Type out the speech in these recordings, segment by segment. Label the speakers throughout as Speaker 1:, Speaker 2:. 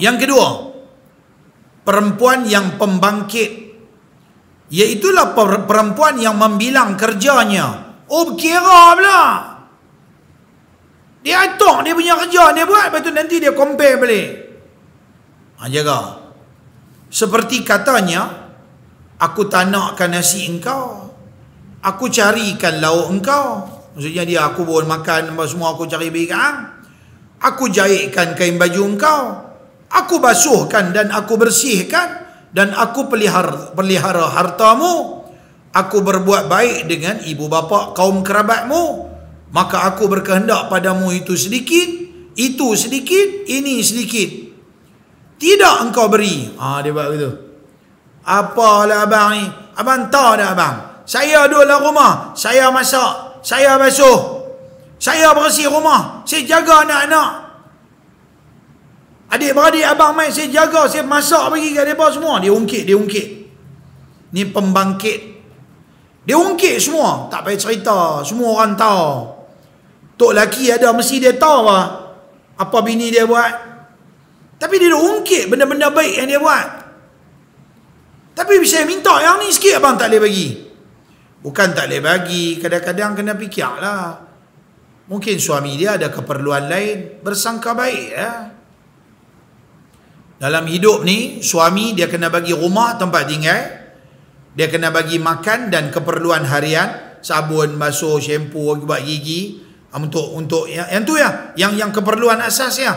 Speaker 1: Yang kedua, perempuan yang pembangkit. Iaitulah perempuan yang membilang kerjanya. Oh, berkira pula. Dia atok dia punya kerja, dia buat. Lepas tu nanti dia compare balik. Ha, jaga. Seperti katanya, aku tanakkan nasi engkau. Aku carikan lauk engkau. Maksudnya dia, aku pun makan semua aku cari berikan. Aku jahitkan kain baju engkau aku basuhkan dan aku bersihkan dan aku pelihara, pelihara hartamu aku berbuat baik dengan ibu bapa kaum kerabatmu maka aku berkehendak padamu itu sedikit itu sedikit ini sedikit tidak engkau beri ah ha, dia buat begitu apalah abang ni abang tahu dah abang saya duduklah rumah saya masak saya basuh saya bersih rumah saya jaga anak-anak Adik-beradik abang mai saya jaga, saya masak bagi kat depa semua, dia ungkit, dia ungkit. Ni pembangkit. Dia ungkit semua, tak payah cerita, semua orang tahu. Tok laki ada mesti dia tahu lah apa bini dia buat. Tapi dia ungkit benda-benda baik yang dia buat. Tapi saya minta yang ni sikit abang tak boleh bagi. Bukan tak boleh bagi, kadang-kadang kena fikirlah. Mungkin suami dia ada keperluan lain, bersangka baik lah. Ya? Dalam hidup ni suami dia kena bagi rumah tempat tinggal Dia kena bagi makan dan keperluan harian Sabun, basuh, syampu, buat gigi ah, Untuk untuk yang, yang tu ya Yang yang keperluan asas ya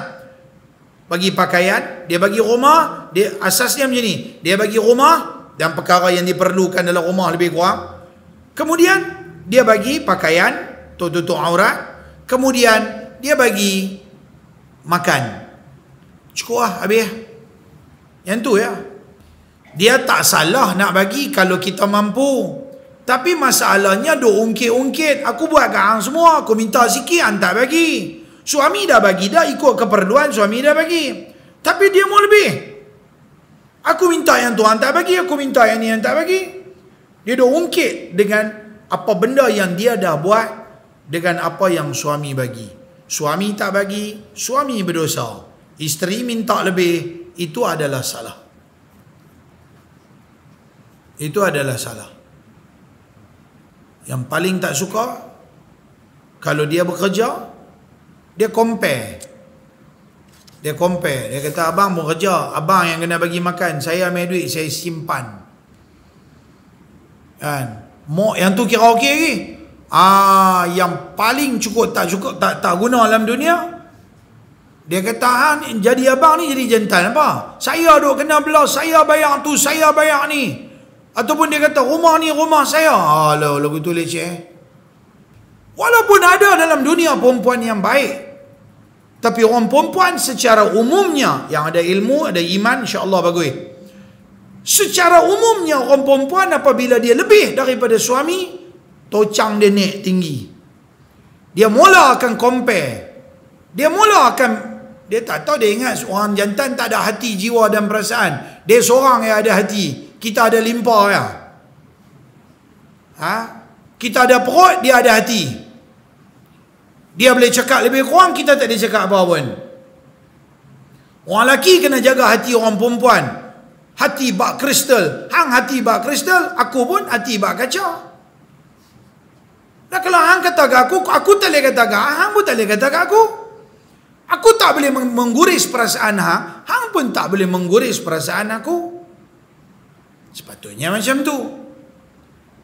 Speaker 1: Bagi pakaian Dia bagi rumah dia Asasnya macam ni Dia bagi rumah Dan perkara yang diperlukan dalam rumah lebih kurang Kemudian Dia bagi pakaian Tutup-tutup aurat Kemudian Dia bagi Makan Cukup lah habis yang tu ya. Dia tak salah nak bagi kalau kita mampu. Tapi masalahnya dok ungkit-ungkit. Aku buat garang semua. Aku minta sikit, tak bagi. Suami dah bagi dah ikut keperluan suami dah bagi. Tapi dia mau lebih. Aku minta yang tu tak bagi. Aku minta yang ni hantar bagi. Dia dok ungkit dengan apa benda yang dia dah buat dengan apa yang suami bagi. Suami tak bagi, Suami berdosa. Isteri minta lebih Itu adalah salah Itu adalah salah Yang paling tak suka Kalau dia bekerja Dia compare Dia compare Dia kata abang bekerja Abang yang kena bagi makan Saya ambil duit saya simpan Kan Mok yang tu kira okey lagi Ah, yang paling cukup tak cukup tak tak guna dalam dunia dia kata han jadi abang ni jadi jantan apa? Saya duk kena belah saya bayar tu saya bayar ni. Ataupun dia kata rumah ni rumah saya. Alah lagu tu leceh. Eh? Walaupun ada dalam dunia perempuan yang baik. Tapi orang perempuan secara umumnya yang ada ilmu, ada iman insya-Allah bagus. Secara umumnya orang perempuan apabila dia lebih daripada suami, tocang dia naik tinggi. Dia mula akan compare. Dia mula akan dia tak tahu dia ingat orang jantan tak ada hati jiwa dan perasaan. Dia seorang yang ada hati. Kita ada limpa ya. Ha? Kita ada perut, dia ada hati. Dia boleh cakap lebih kurang, kita tak boleh cakap apa pun. Orang lelaki kena jaga hati orang perempuan. Hati bak kristal. Hang hati bak kristal, aku pun hati bak kaca. Dan kalau hang kata ke aku, aku tak boleh kata ke hang pun tak boleh kata ke Aku. Aku tak boleh mengguris perasaan hang, hang pun tak boleh mengguris perasaan aku. Sepatutnya macam tu.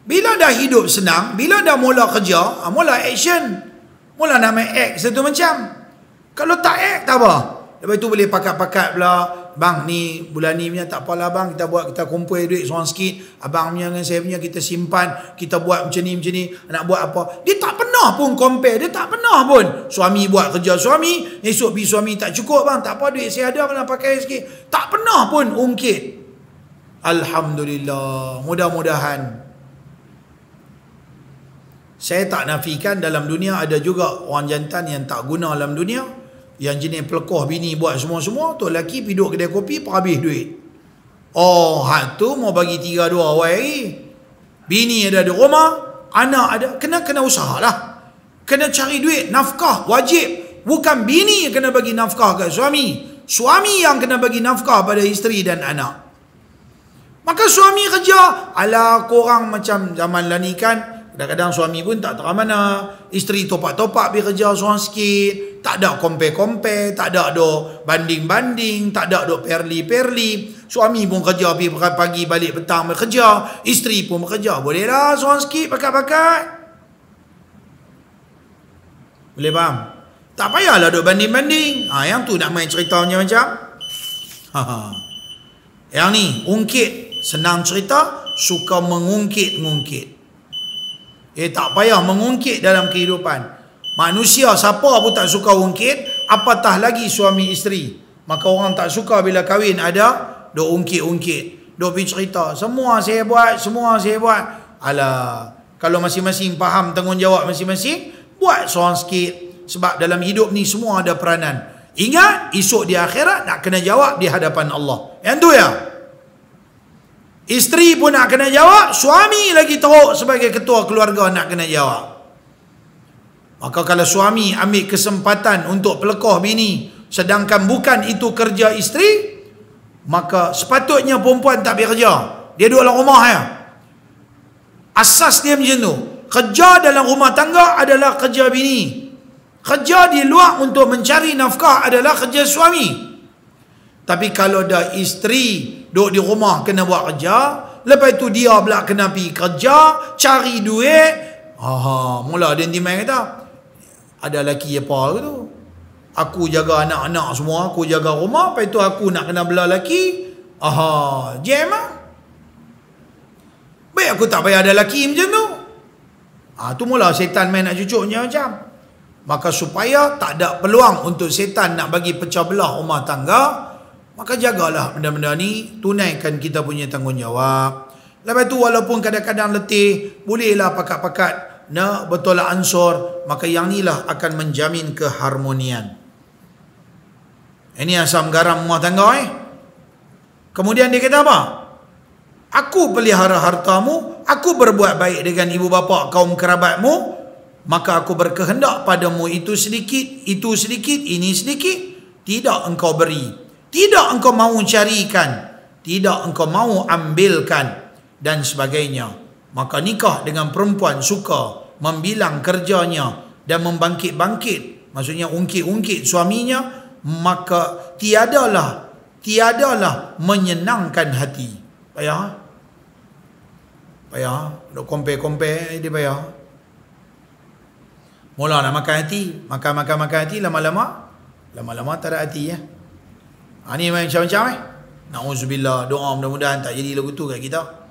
Speaker 1: Bila dah hidup senang, bila dah mula kerja, ha, mula action. Mula nama act satu macam. Kalau tak act tak apa. Lepas tu boleh pakat-pakat pula, bang ni bulan ni punya tak apalah bang kita buat kita kumpul duit seorang sikit abang punya dengan saya punya kita simpan kita buat macam ni macam ni nak buat apa dia tak pernah pun compare dia tak pernah pun suami buat kerja suami esok pergi suami tak cukup bang tak apa duit saya ada apa nak pakai sikit tak pernah pun ungkit Alhamdulillah mudah-mudahan saya tak nafikan dalam dunia ada juga orang jantan yang tak guna dalam dunia yang jenis pelekoh bini buat semua-semua tu lelaki pergi duduk kedai kopi pun habis duit oh hak tu mau bagi tiga dua awal hari bini ada di rumah anak ada kena-kena usaha lah, kena cari duit nafkah wajib bukan bini yang kena bagi nafkah ke suami suami yang kena bagi nafkah pada isteri dan anak maka suami kerja ala korang macam zaman lah ni kan kadang-kadang suami pun tak teramana isteri topak-topak pergi kerja seorang sikit tak ada kompe-kompe, tak ada do banding-banding, tak ada do perli-perli. Suami pun kerja pergi pagi balik petang bekerja, isteri pun bekerja. Bolehlah seorang sikit pakat-pakat. Boleh faham? Tak payahlah do banding-banding. Ha, yang tu nak main ceritanya macam. Ha, ha. Yang ni, ungkit. Senang cerita, suka mengungkit-ungkit. Eh, tak payah mengungkit dalam kehidupan. Manusia siapa pun tak suka ungkit Apatah lagi suami isteri Maka orang tak suka bila kahwin ada Duk ungkit-ungkit Duk pergi Semua saya buat Semua saya buat Alah Kalau masing-masing faham tanggungjawab masing-masing Buat seorang sikit Sebab dalam hidup ni semua ada peranan Ingat esok di akhirat nak kena jawab di hadapan Allah Yang tu ya Isteri pun nak kena jawab Suami lagi teruk sebagai ketua keluarga nak kena jawab Maka kalau suami ambil kesempatan untuk pelekoh bini sedangkan bukan itu kerja isteri, maka sepatutnya perempuan tak pergi kerja. Dia duduk dalam rumah ya. Asas dia macam tu. Kerja dalam rumah tangga adalah kerja bini. Kerja di luar untuk mencari nafkah adalah kerja suami. Tapi kalau dah isteri duduk di rumah kena buat kerja, lepas itu dia pula kena pergi kerja, cari duit, Aha, mula dia timbang kata, ada lelaki apa tu aku jaga anak-anak semua aku jaga rumah lepas tu aku nak kena belah laki. aha jam lah baik aku tak payah ada laki macam tu ha, tu mula setan main nak cucuknya macam maka supaya tak ada peluang untuk setan nak bagi pecah belah rumah tangga maka jagalah benda-benda ni tunaikan kita punya tanggungjawab lepas tu walaupun kadang-kadang letih bolehlah pakat-pakat na betul ansur maka yang inilah akan menjamin keharmonian ini asam garam rumah tangga eh kemudian dia kata apa aku pelihara hartamu aku berbuat baik dengan ibu bapa kaum kerabatmu maka aku berkehendak padamu itu sedikit itu sedikit ini sedikit tidak engkau beri tidak engkau mahu carikan tidak engkau mahu ambilkan dan sebagainya maka nikah dengan perempuan suka membilang kerjanya dan membangkit-bangkit maksudnya ungkit-ungkit suaminya maka tiadalah tiadalah menyenangkan hati payah payah nak compare-compare dia payah mula nak makan hati makan-makan-makan hati lama-lama lama-lama tak ada hati ya ha, ni macam-macam eh na'udzubillah doa mudah-mudahan tak jadi lagu tu kat kita